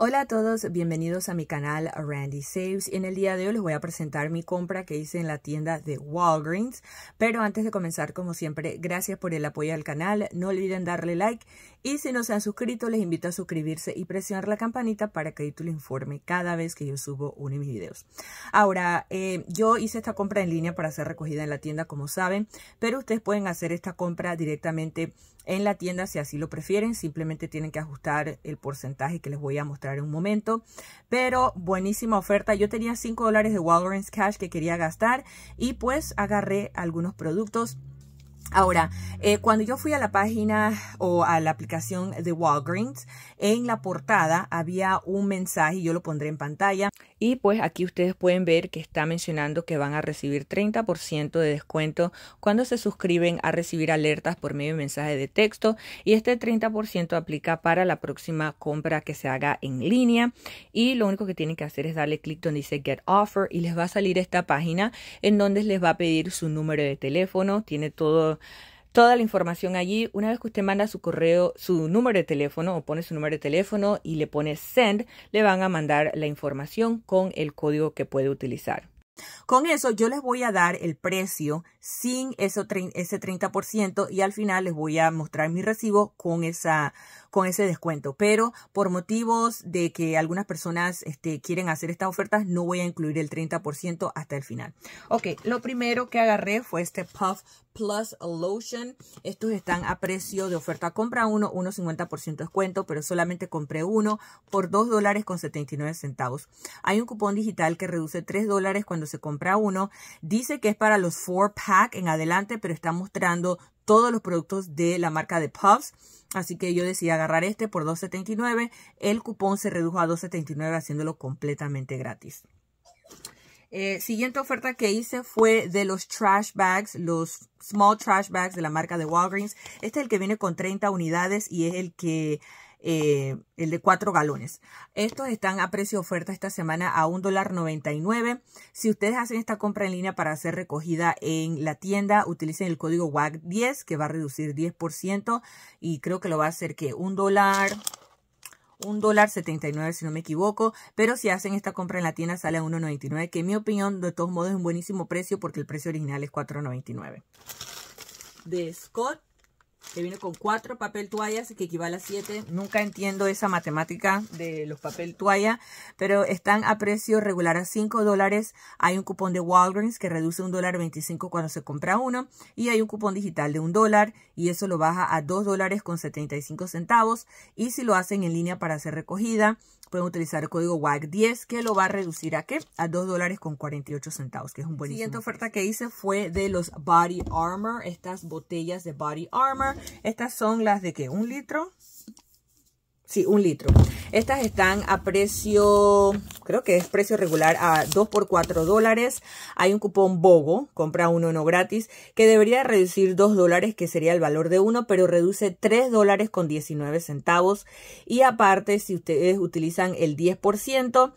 Hola a todos, bienvenidos a mi canal Randy Saves. En el día de hoy les voy a presentar mi compra que hice en la tienda de Walgreens. Pero antes de comenzar, como siempre, gracias por el apoyo al canal. No olviden darle like y si no se han suscrito, les invito a suscribirse y presionar la campanita para que YouTube le informe cada vez que yo subo uno de mis videos. Ahora, eh, yo hice esta compra en línea para ser recogida en la tienda, como saben, pero ustedes pueden hacer esta compra directamente en la tienda si así lo prefieren. Simplemente tienen que ajustar el porcentaje que les voy a mostrar en un momento. Pero buenísima oferta. Yo tenía 5 dólares de Walgreens Cash que quería gastar y pues agarré algunos productos. Ahora, eh, cuando yo fui a la página o a la aplicación de Walgreens, en la portada había un mensaje, y yo lo pondré en pantalla. Y pues aquí ustedes pueden ver que está mencionando que van a recibir 30% de descuento cuando se suscriben a recibir alertas por medio de mensaje de texto. Y este 30% aplica para la próxima compra que se haga en línea. Y lo único que tienen que hacer es darle clic donde dice Get Offer y les va a salir esta página en donde les va a pedir su número de teléfono. Tiene todo Toda la información allí, una vez que usted manda su correo, su número de teléfono o pone su número de teléfono y le pone send, le van a mandar la información con el código que puede utilizar. Con eso yo les voy a dar el precio sin ese 30% y al final les voy a mostrar mi recibo con, esa, con ese descuento. Pero por motivos de que algunas personas este, quieren hacer estas ofertas, no voy a incluir el 30% hasta el final. Ok, lo primero que agarré fue este Puff Plus Lotion. Estos están a precio de oferta compra uno, uno descuento, pero solamente compré uno por $2.79. dólares con 79 centavos. Hay un cupón digital que reduce 3 cuando se compra uno. Dice que es para los 4-pack en adelante, pero está mostrando todos los productos de la marca de Puffs. Así que yo decidí agarrar este por $2.79. El cupón se redujo a $2.79 haciéndolo completamente gratis. Eh, siguiente oferta que hice fue de los trash bags, los small trash bags de la marca de Walgreens. Este es el que viene con 30 unidades y es el que eh, el de 4 galones. Estos están a precio de oferta esta semana a $1.99. Si ustedes hacen esta compra en línea para ser recogida en la tienda, utilicen el código WAG10 que va a reducir 10% y creo que lo va a hacer que un dólar un dólar si no me equivoco, pero si hacen esta compra en la tienda sale a 1.99, que en mi opinión de todos modos es un buenísimo precio porque el precio original es 4.99. De Scott que viene con cuatro papel toallas, que equivale a siete. Nunca entiendo esa matemática de los papel toalla, pero están a precio regular a cinco dólares. Hay un cupón de Walgreens que reduce un dólar veinticinco cuando se compra uno. Y hay un cupón digital de un dólar y eso lo baja a dos dólares con cinco centavos. Y si lo hacen en línea para hacer recogida, pueden utilizar el código WAC10 que lo va a reducir a qué? A 2 dólares con 48 centavos, que es un buenísimo. Siguiente oferta que hice fue de los Body Armor, estas botellas de Body Armor. Estas son las de qué? ¿Un litro? Sí, un litro. Estas están a precio, creo que es precio regular, a 2 por 4 dólares. Hay un cupón BOGO, compra uno no gratis, que debería reducir 2 dólares, que sería el valor de uno, pero reduce 3 dólares con 19 centavos. Y aparte, si ustedes utilizan el 10%,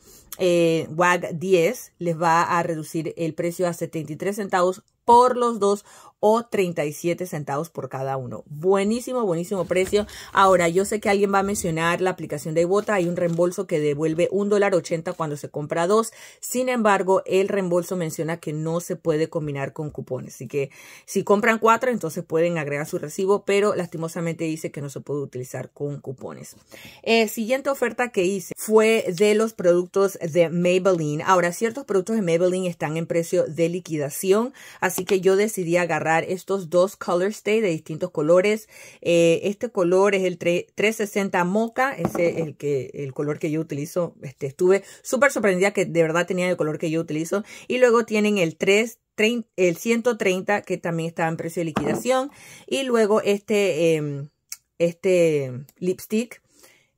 WAG 10 les va a reducir el precio a 73 centavos por los dos o 37 centavos por cada uno. Buenísimo, buenísimo precio. Ahora, yo sé que alguien va a mencionar la aplicación de Ibota. Hay un reembolso que devuelve un dólar cuando se compra dos. Sin embargo, el reembolso menciona que no se puede combinar con cupones. Así que si compran cuatro, entonces pueden agregar su recibo, pero lastimosamente dice que no se puede utilizar con cupones. Eh, siguiente oferta que hice fue de los productos de Maybelline. Ahora, ciertos productos de Maybelline están en precio de liquidación, así que yo decidí agarrar estos dos color stay de distintos colores. Eh, este color es el 360 mocha, ese es el, que, el color que yo utilizo. Este, estuve súper sorprendida que de verdad tenía el color que yo utilizo. Y luego tienen el 3, el 130 que también está en precio de liquidación. Y luego este, em, este lipstick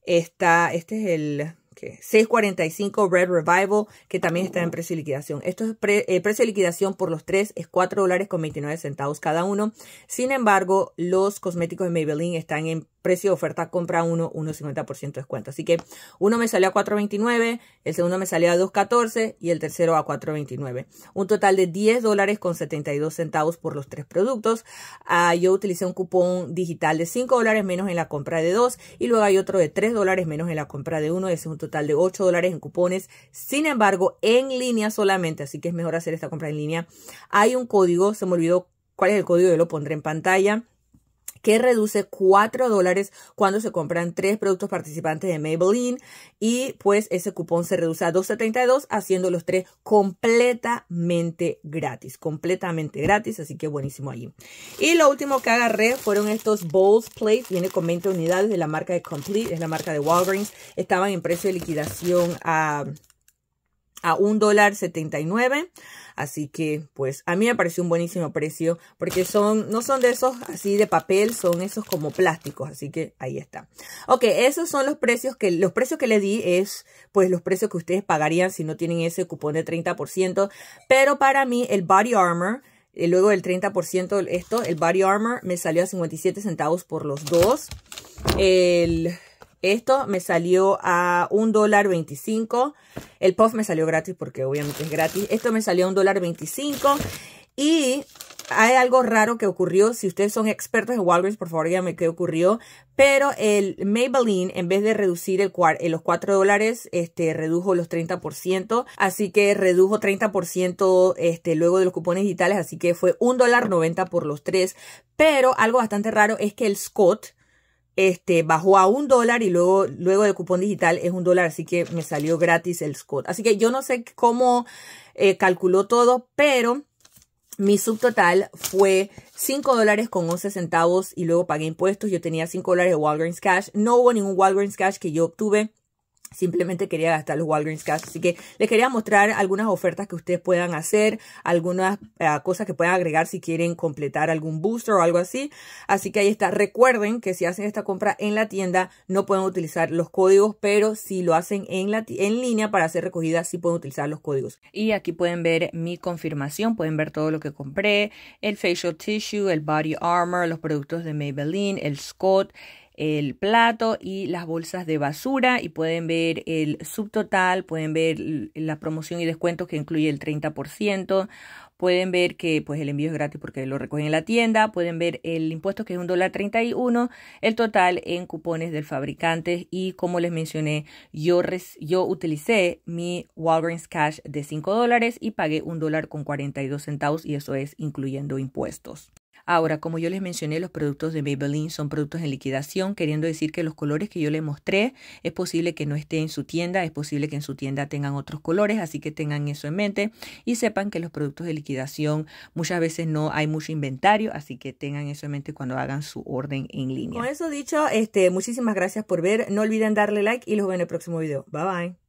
está, este es el 645 Red Revival, que también está en precio de liquidación. Esto es eh, precio de liquidación por los tres, es $4.29 dólares con 29 centavos cada uno. Sin embargo, los cosméticos de Maybelline están en precio de oferta compra uno, 1,50% de descuento. Así que uno me salió a 4,29, el segundo me salió a 2,14 y el tercero a 4,29. Un total de 10 dólares con 72 centavos por los tres productos. Ah, yo utilicé un cupón digital de 5 dólares menos en la compra de dos y luego hay otro de 3 dólares menos en la compra de uno. Ese es un total de 8 dólares en cupones. Sin embargo, en línea solamente, así que es mejor hacer esta compra en línea. Hay un código, se me olvidó cuál es el código, yo lo pondré en pantalla que reduce 4 dólares cuando se compran 3 productos participantes de Maybelline y pues ese cupón se reduce a 2.72 haciendo los tres completamente gratis, completamente gratis, así que buenísimo allí. Y lo último que agarré fueron estos Bowls Plates, viene con 20 unidades de la marca de Complete, es la marca de Walgreens, estaban en precio de liquidación a a un dólar 79. Así que, pues, a mí me pareció un buenísimo precio porque son, no son de esos así de papel, son esos como plásticos. Así que ahí está. Ok, esos son los precios que, los precios que le di es, pues, los precios que ustedes pagarían si no tienen ese cupón de 30%. Pero para mí, el Body Armor, eh, luego del 30% esto, el Body Armor me salió a 57 centavos por los dos. El esto me salió a $1.25. El puff me salió gratis porque obviamente es gratis. Esto me salió a $1.25. Y hay algo raro que ocurrió. Si ustedes son expertos en Walgreens, por favor díganme qué ocurrió. Pero el Maybelline, en vez de reducir el, eh, los 4 dólares, este, redujo los 30%. Así que redujo 30% este, luego de los cupones digitales. Así que fue $1.90 por los tres. Pero algo bastante raro es que el Scott este, bajó a un dólar y luego, luego de cupón digital es un dólar, así que me salió gratis el Scott. Así que yo no sé cómo eh, calculó todo, pero mi subtotal fue cinco dólares con once centavos y luego pagué impuestos. Yo tenía cinco dólares de Walgreens Cash. No hubo ningún Walgreens Cash que yo obtuve. Simplemente quería gastar los Walgreens Cash. Así que les quería mostrar algunas ofertas que ustedes puedan hacer, algunas eh, cosas que puedan agregar si quieren completar algún booster o algo así. Así que ahí está. Recuerden que si hacen esta compra en la tienda, no pueden utilizar los códigos, pero si lo hacen en, la en línea para hacer recogida sí pueden utilizar los códigos. Y aquí pueden ver mi confirmación, pueden ver todo lo que compré, el facial tissue, el body armor, los productos de Maybelline, el Scott, el plato y las bolsas de basura y pueden ver el subtotal, pueden ver la promoción y descuento que incluye el 30%, pueden ver que pues el envío es gratis porque lo recogen en la tienda, pueden ver el impuesto que es un dólar 31, el total en cupones del fabricante y como les mencioné, yo, yo utilicé mi Walgreens Cash de 5 dólares y pagué un dólar con 42 centavos y eso es incluyendo impuestos. Ahora, como yo les mencioné, los productos de Maybelline son productos de liquidación, queriendo decir que los colores que yo les mostré es posible que no esté en su tienda, es posible que en su tienda tengan otros colores, así que tengan eso en mente y sepan que los productos de liquidación muchas veces no hay mucho inventario, así que tengan eso en mente cuando hagan su orden en línea. Con eso dicho, este, muchísimas gracias por ver, no olviden darle like y los veo en el próximo video. Bye bye.